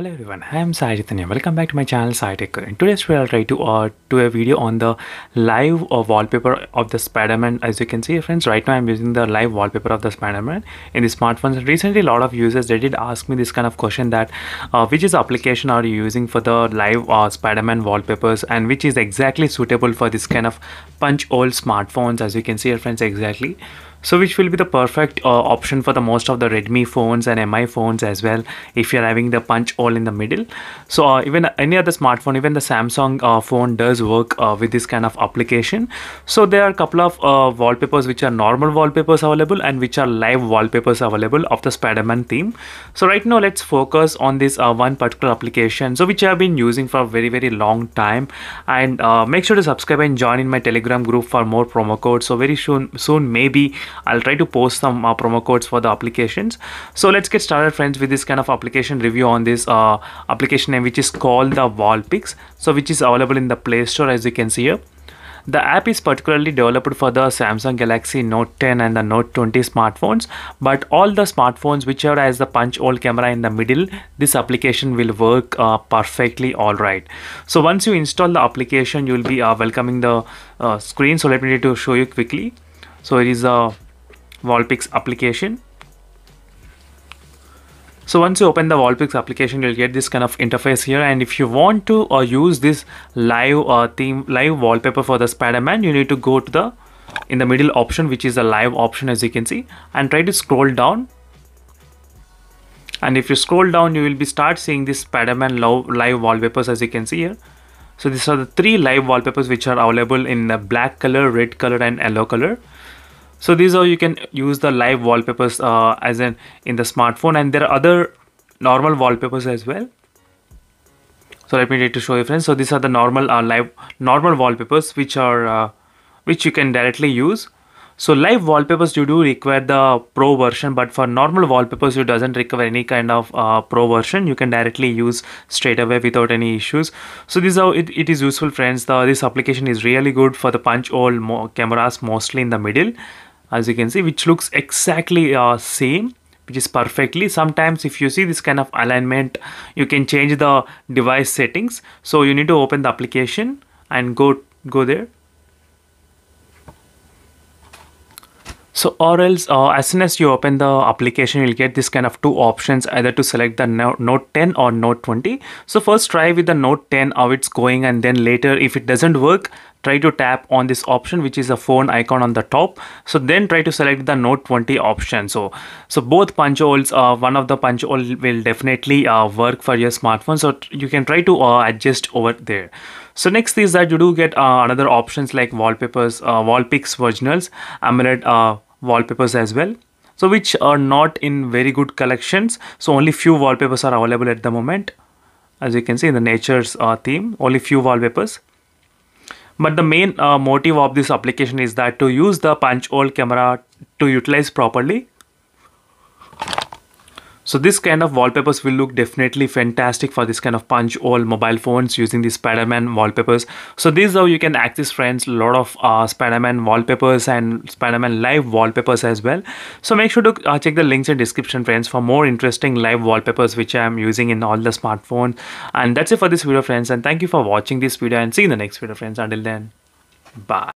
Hello everyone, I am Sai Jitanya. Welcome back to my channel Tech In today's video, I'll try to uh, do a video on the live uh, wallpaper of the Spider-Man. As you can see friends, right now I'm using the live wallpaper of the Spider-Man in the smartphones. Recently, a lot of users, they did ask me this kind of question that uh, which is application are you using for the live uh, Spider-Man wallpapers and which is exactly suitable for this kind of punch old smartphones as you can see friends exactly so which will be the perfect uh, option for the most of the redmi phones and mi phones as well if you're having the punch all in the middle so uh, even any other smartphone even the samsung uh, phone does work uh, with this kind of application so there are a couple of uh, wallpapers which are normal wallpapers available and which are live wallpapers available of the spider-man theme so right now let's focus on this uh, one particular application so which i have been using for a very very long time and make sure to subscribe and join in my telegram group for more promo codes so very soon soon maybe I'll try to post some uh, promo codes for the applications. So let's get started friends with this kind of application review on this uh, application name which is called the Wallpix. So which is available in the Play Store as you can see here. The app is particularly developed for the Samsung Galaxy Note 10 and the Note 20 smartphones, but all the smartphones whichever has the punch hole camera in the middle, this application will work uh, perfectly alright. So once you install the application, you will be uh, welcoming the uh, screen. So let me to show you quickly. So it is a Volpix application. So once you open the Wallpix application, you'll get this kind of interface here. And if you want to uh, use this live uh, theme, live wallpaper for the Spider-Man, you need to go to the in the middle option, which is the live option, as you can see, and try to scroll down. And if you scroll down, you will be start seeing this Spider-Man live wallpapers, as you can see here. So these are the three live wallpapers which are available in the black color, red color and yellow color. So these are you can use the live wallpapers uh, as in in the smartphone and there are other normal wallpapers as well. So let me try to show you friends. So these are the normal uh, live normal wallpapers which are uh, which you can directly use so live wallpapers you do require the pro version but for normal wallpapers you doesn't require any kind of uh, pro version you can directly use straight away without any issues. So this is how it, it is useful friends the this application is really good for the punch hole mo cameras mostly in the middle as you can see which looks exactly uh, same which is perfectly sometimes if you see this kind of alignment you can change the device settings so you need to open the application and go go there So or else uh, as soon as you open the application, you'll get this kind of two options either to select the Note 10 or Note 20. So first try with the Note 10 how it's going and then later if it doesn't work, try to tap on this option which is a phone icon on the top so then try to select the note 20 option so so both punch holes uh, one of the punch hole will definitely uh, work for your smartphone so you can try to uh, adjust over there so next is that you do get uh, another options like wallpapers wall picks Amulet AMOLED uh, wallpapers as well so which are not in very good collections so only few wallpapers are available at the moment as you can see in the nature's uh, theme only few wallpapers but the main uh, motive of this application is that to use the punch hole camera to utilize properly, so this kind of wallpapers will look definitely fantastic for this kind of punch all mobile phones using the Spider-Man wallpapers. So this is how you can access friends a lot of uh, Spider-Man wallpapers and Spider-Man live wallpapers as well. So make sure to uh, check the links in description friends for more interesting live wallpapers which I am using in all the smartphones. And that's it for this video friends and thank you for watching this video and see you in the next video friends. Until then, bye.